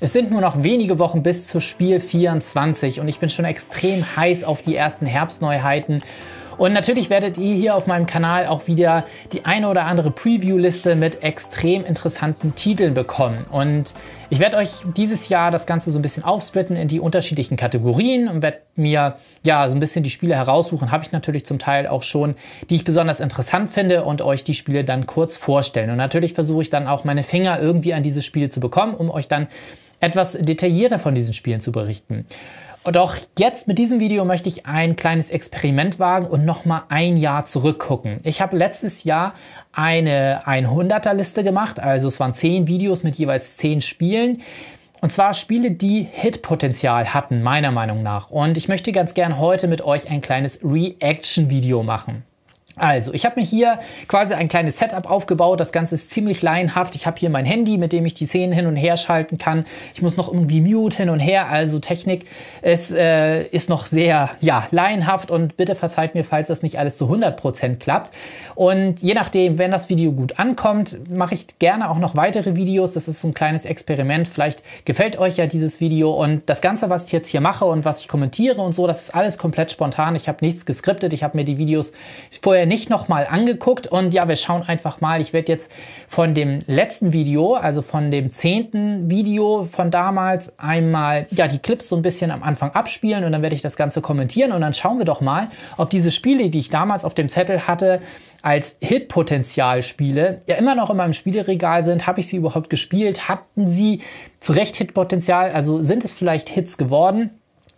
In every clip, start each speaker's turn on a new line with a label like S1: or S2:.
S1: Es sind nur noch wenige Wochen bis zu Spiel 24 und ich bin schon extrem heiß auf die ersten Herbstneuheiten. Und natürlich werdet ihr hier auf meinem Kanal auch wieder die eine oder andere Preview-Liste mit extrem interessanten Titeln bekommen. Und ich werde euch dieses Jahr das Ganze so ein bisschen aufsplitten in die unterschiedlichen Kategorien und werde mir ja so ein bisschen die Spiele heraussuchen. Habe ich natürlich zum Teil auch schon, die ich besonders interessant finde und euch die Spiele dann kurz vorstellen. Und natürlich versuche ich dann auch meine Finger irgendwie an diese Spiele zu bekommen, um euch dann etwas detaillierter von diesen Spielen zu berichten. Doch jetzt mit diesem Video möchte ich ein kleines Experiment wagen und nochmal ein Jahr zurückgucken. Ich habe letztes Jahr eine 100er Liste gemacht, also es waren 10 Videos mit jeweils 10 Spielen. Und zwar Spiele, die Hitpotenzial hatten, meiner Meinung nach. Und ich möchte ganz gern heute mit euch ein kleines Reaction-Video machen. Also, ich habe mir hier quasi ein kleines Setup aufgebaut. Das Ganze ist ziemlich laienhaft. Ich habe hier mein Handy, mit dem ich die Szenen hin und her schalten kann. Ich muss noch irgendwie mute hin und her. Also Technik es, äh, ist noch sehr, ja, laienhaft. Und bitte verzeiht mir, falls das nicht alles zu 100% klappt. Und je nachdem, wenn das Video gut ankommt, mache ich gerne auch noch weitere Videos. Das ist so ein kleines Experiment. Vielleicht gefällt euch ja dieses Video. Und das Ganze, was ich jetzt hier mache und was ich kommentiere und so, das ist alles komplett spontan. Ich habe nichts geskriptet. Ich habe mir die Videos vorher äh, nicht nochmal angeguckt. Und ja, wir schauen einfach mal. Ich werde jetzt von dem letzten Video, also von dem zehnten Video von damals, einmal ja, die Clips so ein bisschen am Anfang abspielen und dann werde ich das Ganze kommentieren. Und dann schauen wir doch mal, ob diese Spiele, die ich damals auf dem Zettel hatte, als hit spiele ja immer noch in meinem Spieleregal sind. Habe ich sie überhaupt gespielt? Hatten sie zu Recht Hitpotenzial? Also sind es vielleicht Hits geworden?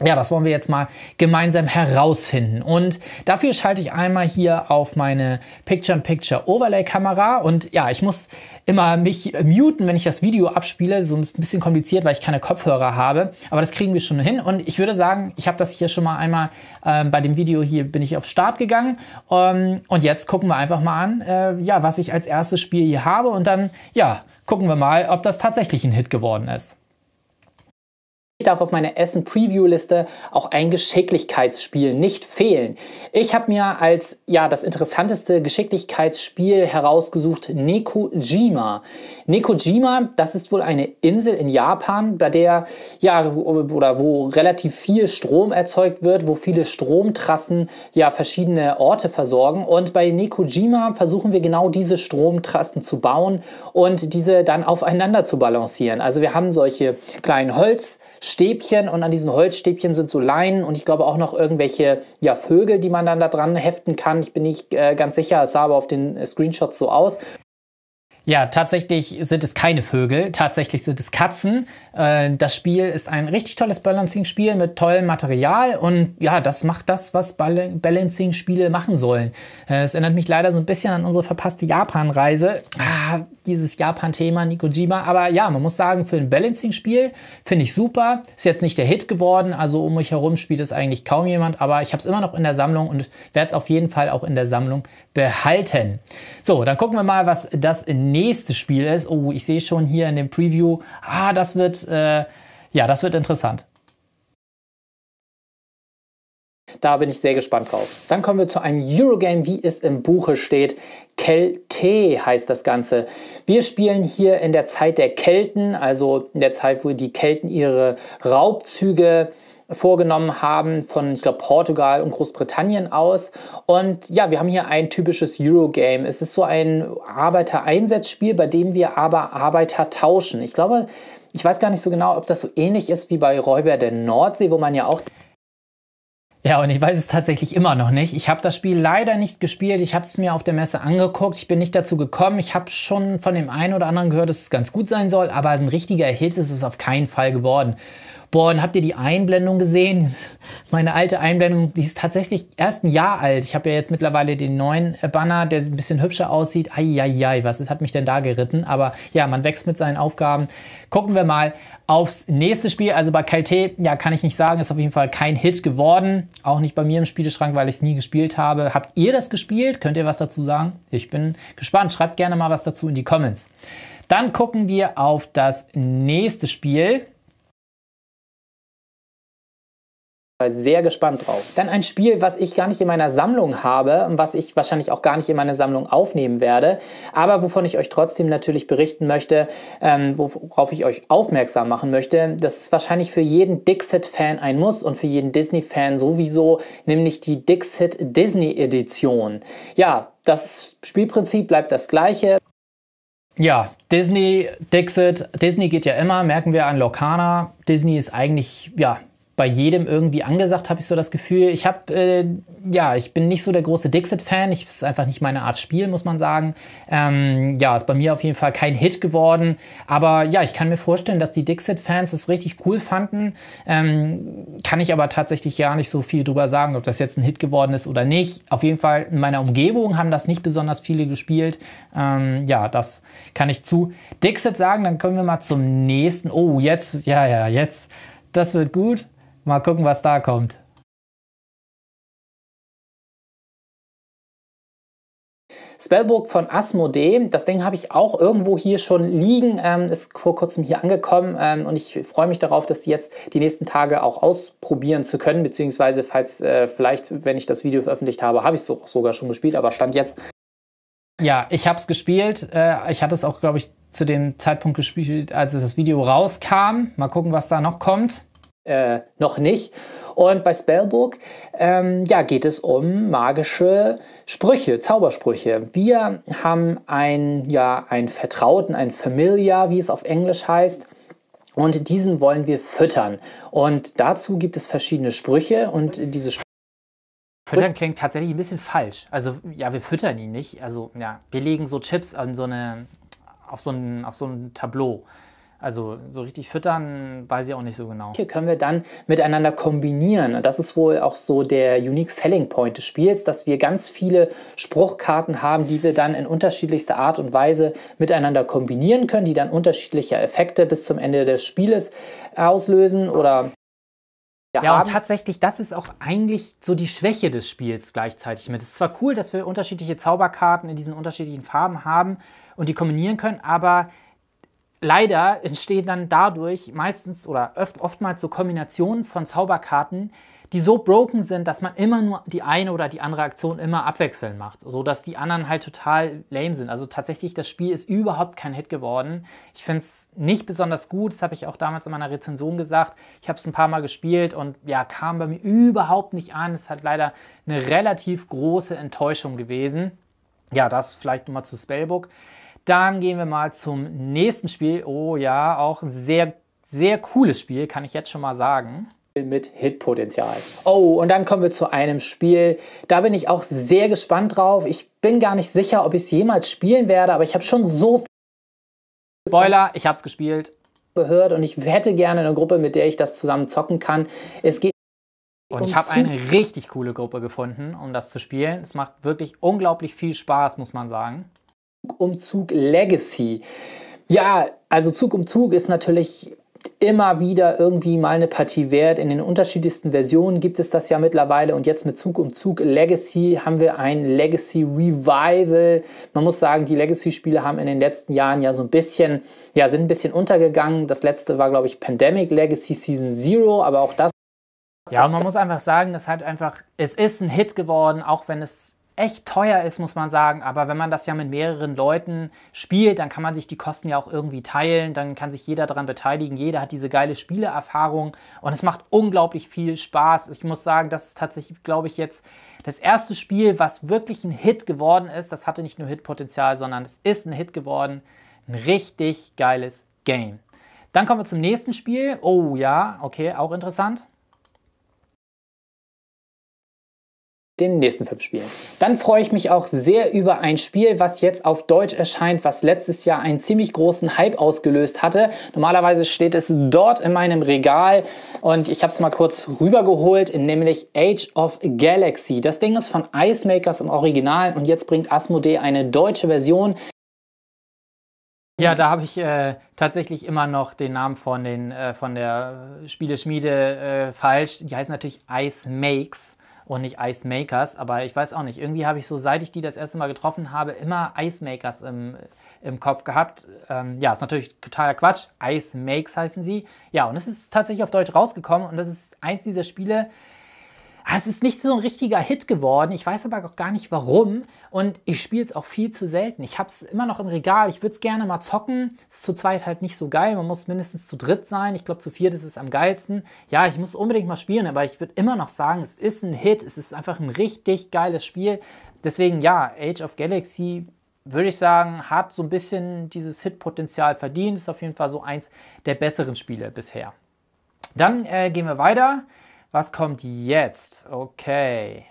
S1: ja, das wollen wir jetzt mal gemeinsam herausfinden. Und dafür schalte ich einmal hier auf meine Picture-in-Picture-Overlay-Kamera. Und ja, ich muss immer mich muten, wenn ich das Video abspiele. So ein bisschen kompliziert, weil ich keine Kopfhörer habe. Aber das kriegen wir schon hin. Und ich würde sagen, ich habe das hier schon mal einmal äh, bei dem Video hier bin ich auf Start gegangen. Um, ähm, und jetzt gucken wir einfach mal an, äh, ja, was ich als erstes Spiel hier habe. Und dann, ja, gucken wir mal, ob das tatsächlich ein Hit geworden ist. Ich darf auf meiner Essen-Preview-Liste auch ein Geschicklichkeitsspiel nicht fehlen. Ich habe mir als ja das interessanteste Geschicklichkeitsspiel herausgesucht Nekojima. Nekojima, das ist wohl eine Insel in Japan, bei der ja oder wo relativ viel Strom erzeugt wird, wo viele Stromtrassen ja verschiedene Orte versorgen. Und bei Nekojima versuchen wir genau diese Stromtrassen zu bauen und diese dann aufeinander zu balancieren. Also wir haben solche kleinen Holz Stäbchen und an diesen Holzstäbchen sind so Leinen und ich glaube auch noch irgendwelche ja, Vögel, die man dann da dran heften kann. Ich bin nicht äh, ganz sicher, es sah aber auf den äh, Screenshots so aus. Ja, tatsächlich sind es keine Vögel, tatsächlich sind es Katzen. Äh, das Spiel ist ein richtig tolles Balancing-Spiel mit tollem Material und ja, das macht das, was Balancing-Spiele machen sollen. Äh, es erinnert mich leider so ein bisschen an unsere verpasste Japan-Reise. Ah, dieses Japan-Thema, Nikojima. Aber ja, man muss sagen, für ein Balancing-Spiel finde ich super. Ist jetzt nicht der Hit geworden, also um mich herum spielt es eigentlich kaum jemand, aber ich habe es immer noch in der Sammlung und werde es auf jeden Fall auch in der Sammlung behalten. So, dann gucken wir mal, was das nächste Spiel ist. Oh, ich sehe schon hier in dem Preview, ah, das wird, äh, ja, das wird interessant. Da bin ich sehr gespannt drauf. Dann kommen wir zu einem Eurogame, wie es im Buche steht. Kelte heißt das Ganze. Wir spielen hier in der Zeit der Kelten, also in der Zeit, wo die Kelten ihre Raubzüge äh, vorgenommen haben von, ich glaube, Portugal und Großbritannien aus. Und ja, wir haben hier ein typisches Eurogame. Es ist so ein Arbeitereinsatzspiel, bei dem wir aber Arbeiter tauschen. Ich glaube, ich weiß gar nicht so genau, ob das so ähnlich ist wie bei Räuber der Nordsee, wo man ja auch ja, und ich weiß es tatsächlich immer noch nicht. Ich habe das Spiel leider nicht gespielt. Ich habe es mir auf der Messe angeguckt. Ich bin nicht dazu gekommen. Ich habe schon von dem einen oder anderen gehört, dass es ganz gut sein soll, aber ein richtiger Hit ist es auf keinen Fall geworden. Boah, und habt ihr die Einblendung gesehen? Meine alte Einblendung, die ist tatsächlich erst ein Jahr alt. Ich habe ja jetzt mittlerweile den neuen äh, Banner, der ein bisschen hübscher aussieht. Eieiei, was ist, hat mich denn da geritten? Aber ja, man wächst mit seinen Aufgaben. Gucken wir mal aufs nächste Spiel. Also bei Kalte, ja, kann ich nicht sagen, ist auf jeden Fall kein Hit geworden. Auch nicht bei mir im Spieleschrank, weil ich es nie gespielt habe. Habt ihr das gespielt? Könnt ihr was dazu sagen? Ich bin gespannt. Schreibt gerne mal was dazu in die Comments. Dann gucken wir auf das nächste Spiel. sehr gespannt drauf. Dann ein Spiel, was ich gar nicht in meiner Sammlung habe und was ich wahrscheinlich auch gar nicht in meine Sammlung aufnehmen werde, aber wovon ich euch trotzdem natürlich berichten möchte, ähm, worauf ich euch aufmerksam machen möchte. Das ist wahrscheinlich für jeden Dixit-Fan ein Muss und für jeden Disney-Fan sowieso, nämlich die Dixit Disney Edition. Ja, das Spielprinzip bleibt das gleiche. Ja, Disney, Dixit, Disney geht ja immer, merken wir an Locana. Disney ist eigentlich, ja, bei jedem irgendwie angesagt, habe ich so das Gefühl. Ich habe, äh, ja, ich bin nicht so der große Dixit-Fan. Ich ist einfach nicht meine Art Spiel, muss man sagen. Ähm, ja, ist bei mir auf jeden Fall kein Hit geworden. Aber ja, ich kann mir vorstellen, dass die Dixit-Fans es richtig cool fanden. Ähm, kann ich aber tatsächlich gar nicht so viel drüber sagen, ob das jetzt ein Hit geworden ist oder nicht. Auf jeden Fall in meiner Umgebung haben das nicht besonders viele gespielt. Ähm, ja, das kann ich zu Dixit sagen. Dann können wir mal zum nächsten. Oh, jetzt, ja, ja, jetzt. Das wird gut. Mal gucken, was da kommt. Spellbook von Asmodee. Das Ding habe ich auch irgendwo hier schon liegen, ähm, ist vor kurzem hier angekommen ähm, und ich freue mich darauf, dass die jetzt die nächsten Tage auch ausprobieren zu können, beziehungsweise falls äh, vielleicht, wenn ich das Video veröffentlicht habe, habe ich es so, sogar schon gespielt, aber stand jetzt. Ja, ich habe es gespielt. Äh, ich hatte es auch, glaube ich, zu dem Zeitpunkt gespielt, als das Video rauskam. Mal gucken, was da noch kommt äh, noch nicht. Und bei Spellbook ähm, ja, geht es um magische Sprüche, Zaubersprüche. Wir haben ein, ja, einen Vertrauten, ein Familiar, wie es auf Englisch heißt. Und diesen wollen wir füttern. Und dazu gibt es verschiedene Sprüche und diese Sprüche. Füttern klingt tatsächlich ein bisschen falsch. Also, ja, wir füttern ihn nicht. Also, ja, wir legen so Chips an so eine, auf, so ein, auf so ein Tableau. Also so richtig füttern weiß ich auch nicht so genau. Hier können wir dann miteinander kombinieren. Und das ist wohl auch so der Unique Selling Point des Spiels, dass wir ganz viele Spruchkarten haben, die wir dann in unterschiedlichster Art und Weise miteinander kombinieren können, die dann unterschiedliche Effekte bis zum Ende des Spieles auslösen oder ja, und tatsächlich, das ist auch eigentlich so die Schwäche des Spiels gleichzeitig mit. Es ist zwar cool, dass wir unterschiedliche Zauberkarten in diesen unterschiedlichen Farben haben und die kombinieren können, aber leider entstehen dann dadurch meistens oder oft, oftmals so Kombinationen von Zauberkarten, die so broken sind, dass man immer nur die eine oder die andere Aktion immer abwechselnd macht, sodass die anderen halt total lame sind. Also tatsächlich, das Spiel ist überhaupt kein Hit geworden. Ich finde es nicht besonders gut, das habe ich auch damals in meiner Rezension gesagt. Ich habe es ein paar Mal gespielt und ja, kam bei mir überhaupt nicht an. Es hat leider eine relativ große Enttäuschung gewesen. Ja, das vielleicht nochmal zu Spellbook. Dann gehen wir mal zum nächsten Spiel. Oh ja, auch ein sehr, sehr cooles Spiel, kann ich jetzt schon mal sagen mit Hitpotenzial. Oh, und dann kommen wir zu einem Spiel. Da bin ich auch sehr gespannt drauf. Ich bin gar nicht sicher, ob ich es jemals spielen werde, aber ich habe schon so viel Spoiler, ich habe es gespielt. Gehört und ich hätte gerne eine Gruppe, mit der ich das zusammen zocken kann. Es geht und ich habe eine richtig coole Gruppe gefunden, um das zu spielen. Es macht wirklich unglaublich viel Spaß, muss man sagen um Zug Legacy. Ja, also Zug um Zug ist natürlich immer wieder irgendwie mal eine Partie wert. In den unterschiedlichsten Versionen gibt es das ja mittlerweile und jetzt mit Zug um Zug Legacy haben wir ein Legacy Revival. Man muss sagen, die Legacy-Spiele haben in den letzten Jahren ja so ein bisschen, ja, sind ein bisschen untergegangen. Das letzte war, glaube ich, Pandemic Legacy Season Zero, aber auch das. Ja, man muss einfach sagen, das hat einfach, es ist ein Hit geworden, auch wenn es echt teuer ist, muss man sagen. Aber wenn man das ja mit mehreren Leuten spielt, dann kann man sich die Kosten ja auch irgendwie teilen. Dann kann sich jeder daran beteiligen. Jeder hat diese geile Spieleerfahrung und es macht unglaublich viel Spaß. Ich muss sagen, das ist tatsächlich, glaube ich, jetzt das erste Spiel, was wirklich ein Hit geworden ist. Das hatte nicht nur Hitpotenzial, sondern es ist ein Hit geworden. Ein richtig geiles Game. Dann kommen wir zum nächsten Spiel. Oh ja, okay, auch interessant. den nächsten fünf Spielen. Dann freue ich mich auch sehr über ein Spiel, was jetzt auf Deutsch erscheint, was letztes Jahr einen ziemlich großen Hype ausgelöst hatte. Normalerweise steht es dort in meinem Regal und ich habe es mal kurz rübergeholt, nämlich Age of Galaxy. Das Ding ist von Icemakers im Original und jetzt bringt Asmodee eine deutsche Version. Ja, da habe ich äh, tatsächlich immer noch den Namen von, den, äh, von der Spieleschmiede äh, falsch. Die heißt natürlich Ice Makes und nicht Ice Makers, aber ich weiß auch nicht. Irgendwie habe ich so, seit ich die das erste Mal getroffen habe, immer Ice Makers im, im Kopf gehabt. Ähm, ja, ist natürlich totaler Quatsch. Ice Makes heißen sie. Ja, und es ist tatsächlich auf Deutsch rausgekommen und das ist eins dieser Spiele, Ah, es ist nicht so ein richtiger Hit geworden. Ich weiß aber auch gar nicht warum. Und ich spiele es auch viel zu selten. Ich habe es immer noch im Regal. Ich würde es gerne mal zocken. Ist zu zweit halt nicht so geil. Man muss mindestens zu dritt sein. Ich glaube, zu viert ist es am geilsten. Ja, ich muss unbedingt mal spielen, aber ich würde immer noch sagen, es ist ein Hit. Es ist einfach ein richtig geiles Spiel. Deswegen, ja, Age of Galaxy würde ich sagen, hat so ein bisschen dieses Hit-Potenzial verdient. Ist auf jeden Fall so eins der besseren Spiele bisher. Dann äh, gehen wir weiter. Was kommt jetzt? Okay.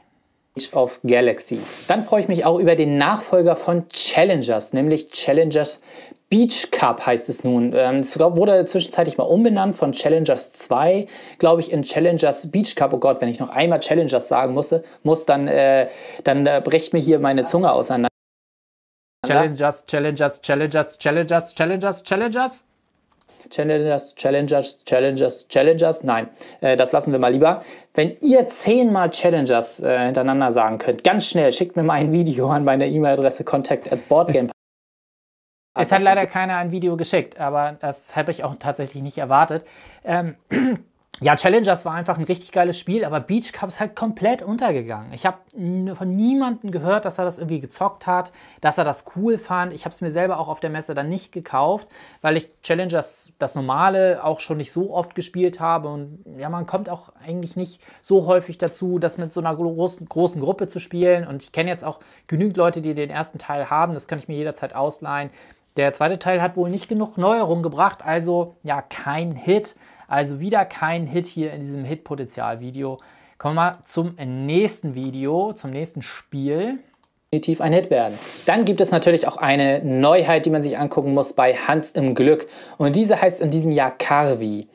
S1: Of Galaxy. Dann freue ich mich auch über den Nachfolger von Challengers, nämlich Challengers Beach Cup heißt es nun. Ähm, es wurde zwischenzeitlich mal umbenannt von Challengers 2, glaube ich, in Challengers Beach Cup. Oh Gott, wenn ich noch einmal Challengers sagen musste, muss, dann, äh, dann äh, bricht mir hier meine Zunge auseinander. Challengers, Challengers, Challengers, Challengers, Challengers, Challengers. Challengers, Challengers, Challengers, Challengers. Nein, äh, das lassen wir mal lieber. Wenn ihr zehnmal Challengers äh, hintereinander sagen könnt, ganz schnell, schickt mir mal ein Video an meine E-Mail-Adresse contact at boardgame. Es hat leider keiner ein Video geschickt, aber das habe ich auch tatsächlich nicht erwartet. Ähm, ja, Challengers war einfach ein richtig geiles Spiel, aber Beach Cup ist halt komplett untergegangen. Ich habe von niemandem gehört, dass er das irgendwie gezockt hat, dass er das cool fand. Ich habe es mir selber auch auf der Messe dann nicht gekauft, weil ich Challengers, das normale, auch schon nicht so oft gespielt habe. Und ja, man kommt auch eigentlich nicht so häufig dazu, das mit so einer großen, großen Gruppe zu spielen. Und ich kenne jetzt auch genügend Leute, die den ersten Teil haben. Das kann ich mir jederzeit ausleihen. Der zweite Teil hat wohl nicht genug Neuerungen gebracht, also ja, kein Hit. Also wieder kein Hit hier in diesem Hit-Potenzial-Video. Kommen wir zum nächsten Video, zum nächsten Spiel definitiv ein Hit werden. Dann gibt es natürlich auch eine Neuheit, die man sich angucken muss bei Hans im Glück. Und diese heißt in diesem Jahr Carvi.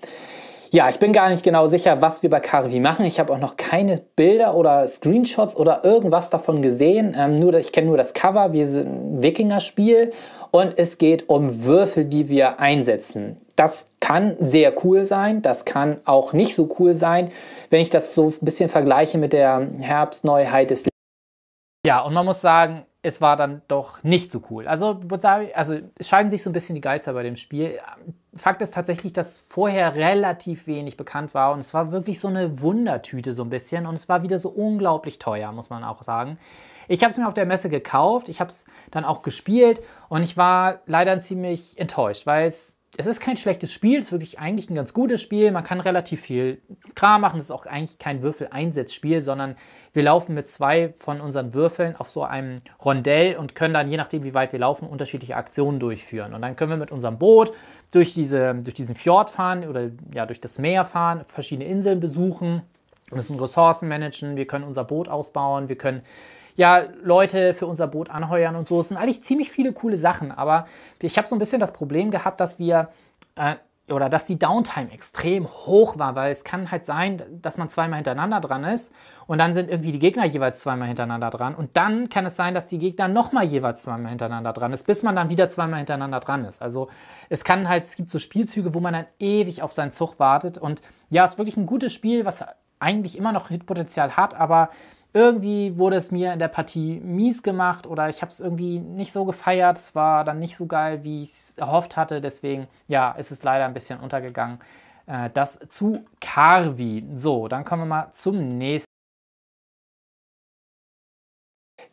S1: Ja, ich bin gar nicht genau sicher, was wir bei Carvi machen. Ich habe auch noch keine Bilder oder Screenshots oder irgendwas davon gesehen. Ähm, nur, ich kenne nur das Cover, wir sind ein Wikinger-Spiel und es geht um Würfel, die wir einsetzen. Das kann sehr cool sein, das kann auch nicht so cool sein, wenn ich das so ein bisschen vergleiche mit der Herbstneuheit des. Ja, und man muss sagen, es war dann doch nicht so cool. Also, also es scheiden sich so ein bisschen die Geister bei dem Spiel. Fakt ist tatsächlich, dass vorher relativ wenig bekannt war und es war wirklich so eine Wundertüte so ein bisschen und es war wieder so unglaublich teuer, muss man auch sagen. Ich habe es mir auf der Messe gekauft, ich habe es dann auch gespielt und ich war leider ziemlich enttäuscht, weil es es ist kein schlechtes Spiel, es ist wirklich eigentlich ein ganz gutes Spiel. Man kann relativ viel Kram machen. Es ist auch eigentlich kein Würfeleinsatzspiel, sondern wir laufen mit zwei von unseren Würfeln auf so einem Rondell und können dann, je nachdem, wie weit wir laufen, unterschiedliche Aktionen durchführen. Und dann können wir mit unserem Boot durch, diese, durch diesen Fjord fahren oder ja, durch das Meer fahren, verschiedene Inseln besuchen, müssen Ressourcen managen, wir können unser Boot ausbauen, wir können ja, Leute für unser Boot anheuern und so. Es sind eigentlich ziemlich viele coole Sachen, aber ich habe so ein bisschen das Problem gehabt, dass wir äh, oder dass die Downtime extrem hoch war, weil es kann halt sein, dass man zweimal hintereinander dran ist und dann sind irgendwie die Gegner jeweils zweimal hintereinander dran und dann kann es sein, dass die Gegner nochmal jeweils zweimal hintereinander dran ist, bis man dann wieder zweimal hintereinander dran ist. Also es kann halt, es gibt so Spielzüge, wo man dann ewig auf seinen Zug wartet und ja, ist wirklich ein gutes Spiel, was eigentlich immer noch Hitpotenzial hat, aber irgendwie wurde es mir in der Partie mies gemacht oder ich habe es irgendwie nicht so gefeiert. Es war dann nicht so geil, wie ich es erhofft hatte. Deswegen, ja, ist es leider ein bisschen untergegangen. Äh, das zu Carvi. So, dann kommen wir mal zum nächsten.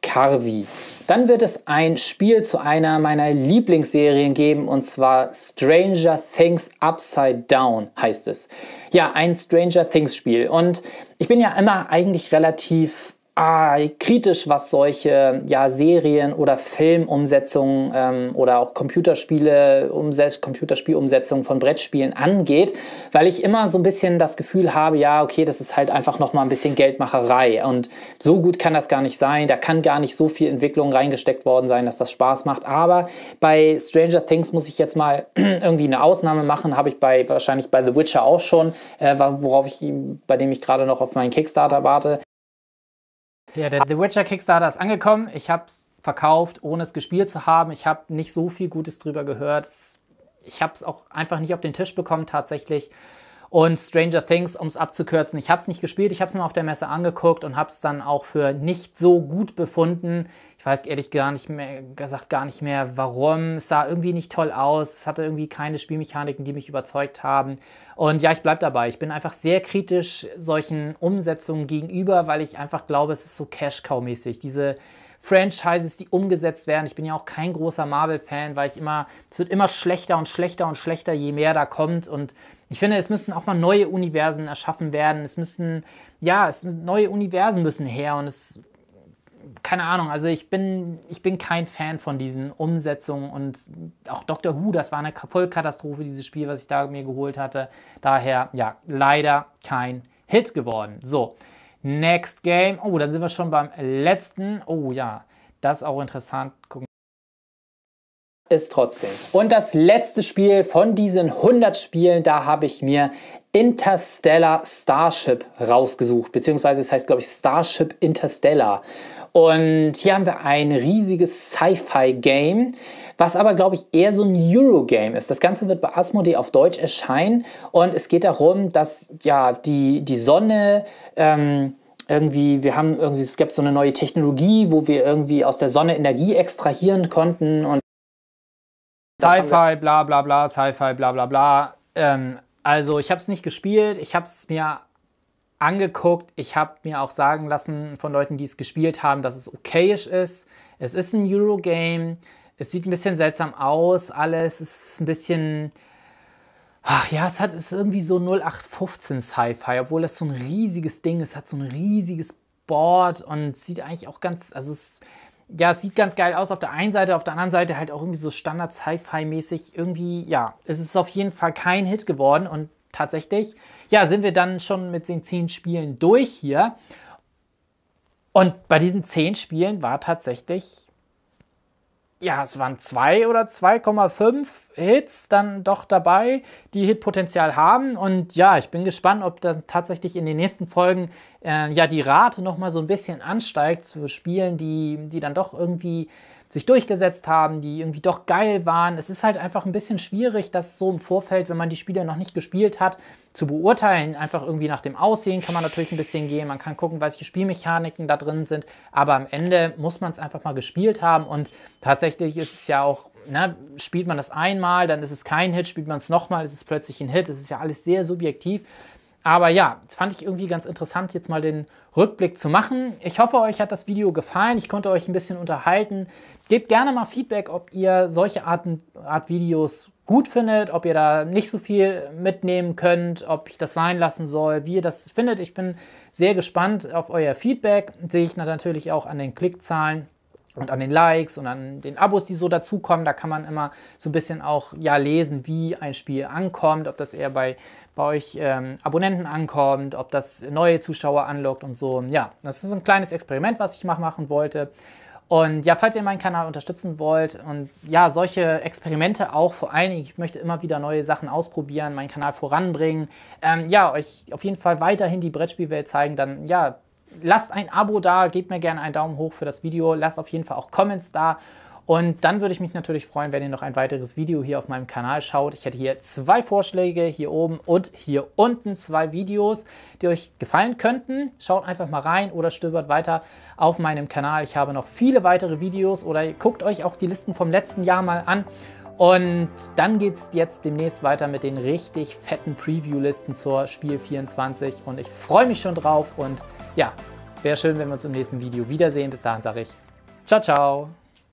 S1: Carvi. Dann wird es ein Spiel zu einer meiner Lieblingsserien geben und zwar Stranger Things Upside Down heißt es. Ja, ein Stranger Things Spiel und ich bin ja immer eigentlich relativ ah, kritisch, was solche ja, Serien- oder Filmumsetzungen ähm, oder auch Computerspiele, Umset Computerspielumsetzungen von Brettspielen angeht, weil ich immer so ein bisschen das Gefühl habe, ja, okay, das ist halt einfach nochmal ein bisschen Geldmacherei und so gut kann das gar nicht sein, da kann gar nicht so viel Entwicklung reingesteckt worden sein, dass das Spaß macht, aber bei Stranger Things muss ich jetzt mal irgendwie eine Ausnahme machen, habe ich bei wahrscheinlich bei The Witcher auch schon, äh, worauf ich, bei dem ich gerade noch auf meinen Kickstarter warte, ja, der The Witcher Kickstarter ist angekommen. Ich habe es verkauft, ohne es gespielt zu haben. Ich habe nicht so viel Gutes drüber gehört. Ich habe es auch einfach nicht auf den Tisch bekommen tatsächlich. Und Stranger Things, um es abzukürzen, ich habe es nicht gespielt, ich habe es mir auf der Messe angeguckt und habe es dann auch für nicht so gut befunden. Ich weiß ehrlich gar nicht mehr, gesagt gar nicht mehr, warum. Es sah irgendwie nicht toll aus, es hatte irgendwie keine Spielmechaniken, die mich überzeugt haben. Und ja, ich bleibe dabei. Ich bin einfach sehr kritisch solchen Umsetzungen gegenüber, weil ich einfach glaube, es ist so Cash-Cow-mäßig. Diese Franchises, die umgesetzt werden. Ich bin ja auch kein großer Marvel-Fan, weil ich immer, es wird immer schlechter und schlechter und schlechter, je mehr da kommt. Und ich finde, es müssen auch mal neue Universen erschaffen werden. Es müssen, ja, es, neue Universen müssen her und es, keine Ahnung, also ich bin, ich bin kein Fan von diesen Umsetzungen und auch Doctor Who, das war eine Vollkatastrophe, dieses Spiel, was ich da mir geholt hatte. Daher, ja, leider kein Hit geworden. So, next game. Oh, dann sind wir schon beim letzten. Oh ja, das ist auch interessant. Gucken ist trotzdem. Und das letzte Spiel von diesen 100 Spielen, da habe ich mir Interstellar Starship rausgesucht, beziehungsweise es heißt, glaube ich, Starship Interstellar. Und hier haben wir ein riesiges Sci-Fi-Game, was aber, glaube ich, eher so ein Euro-Game ist. Das Ganze wird bei Asmodee auf Deutsch erscheinen und es geht darum, dass ja die, die Sonne. Ähm, irgendwie, wir haben irgendwie, es gibt so eine neue Technologie, wo wir irgendwie aus der Sonne Energie extrahieren konnten und Sci-Fi, bla bla bla, Sci-Fi, bla bla bla. Ähm, also ich habe es nicht gespielt, ich habe es mir angeguckt, ich habe mir auch sagen lassen von Leuten, die es gespielt haben, dass es okayisch ist. Es ist ein Eurogame, es sieht ein bisschen seltsam aus, alles ist ein bisschen... Ach ja, es hat es ist irgendwie so 0815 Sci-Fi, obwohl das so ein riesiges Ding ist, hat so ein riesiges Board und sieht eigentlich auch ganz... Also es, ja, es sieht ganz geil aus auf der einen Seite, auf der anderen Seite halt auch irgendwie so Standard-Sci-Fi-mäßig irgendwie, ja, es ist auf jeden Fall kein Hit geworden und tatsächlich, ja, sind wir dann schon mit den zehn Spielen durch hier. Und bei diesen zehn Spielen war tatsächlich, ja, es waren zwei oder 2,5 Hits dann doch dabei, die Hitpotenzial haben. Und ja, ich bin gespannt, ob dann tatsächlich in den nächsten Folgen äh, ja die Rate nochmal so ein bisschen ansteigt zu Spielen, die, die dann doch irgendwie sich durchgesetzt haben, die irgendwie doch geil waren. Es ist halt einfach ein bisschen schwierig, das so im Vorfeld, wenn man die Spiele noch nicht gespielt hat, zu beurteilen. Einfach irgendwie nach dem Aussehen kann man natürlich ein bisschen gehen, man kann gucken, welche Spielmechaniken da drin sind, aber am Ende muss man es einfach mal gespielt haben und tatsächlich ist es ja auch ne, spielt man das einmal, dann ist es kein Hit, spielt man es nochmal, ist es plötzlich ein Hit. Es ist ja alles sehr subjektiv. Aber ja, das fand ich irgendwie ganz interessant, jetzt mal den Rückblick zu machen. Ich hoffe, euch hat das Video gefallen. Ich konnte euch ein bisschen unterhalten. Gebt gerne mal Feedback, ob ihr solche Arten, Art Videos gut findet, ob ihr da nicht so viel mitnehmen könnt, ob ich das sein lassen soll, wie ihr das findet. Ich bin sehr gespannt auf euer Feedback. Sehe ich natürlich auch an den Klickzahlen und an den Likes und an den Abos, die so dazukommen. Da kann man immer so ein bisschen auch ja lesen, wie ein Spiel ankommt, ob das eher bei, bei euch ähm, Abonnenten ankommt, ob das neue Zuschauer anlockt und so. Ja, das ist ein kleines Experiment, was ich mal machen wollte. Und ja, falls ihr meinen Kanal unterstützen wollt und ja, solche Experimente auch vor allen Dingen, ich möchte immer wieder neue Sachen ausprobieren, meinen Kanal voranbringen, ähm, ja, euch auf jeden Fall weiterhin die Brettspielwelt zeigen, dann ja, Lasst ein Abo da, gebt mir gerne einen Daumen hoch für das Video, lasst auf jeden Fall auch Comments da. Und dann würde ich mich natürlich freuen, wenn ihr noch ein weiteres Video hier auf meinem Kanal schaut. Ich hätte hier zwei Vorschläge, hier oben und hier unten zwei Videos, die euch gefallen könnten. Schaut einfach mal rein oder stöbert weiter auf meinem Kanal. Ich habe noch viele weitere Videos oder guckt euch auch die Listen vom letzten Jahr mal an. Und dann geht es jetzt demnächst weiter mit den richtig fetten Preview-Listen zur Spiel 24 und ich freue mich schon drauf und ja, wäre schön, wenn wir uns im nächsten Video wiedersehen. Bis dahin sage ich, ciao, ciao.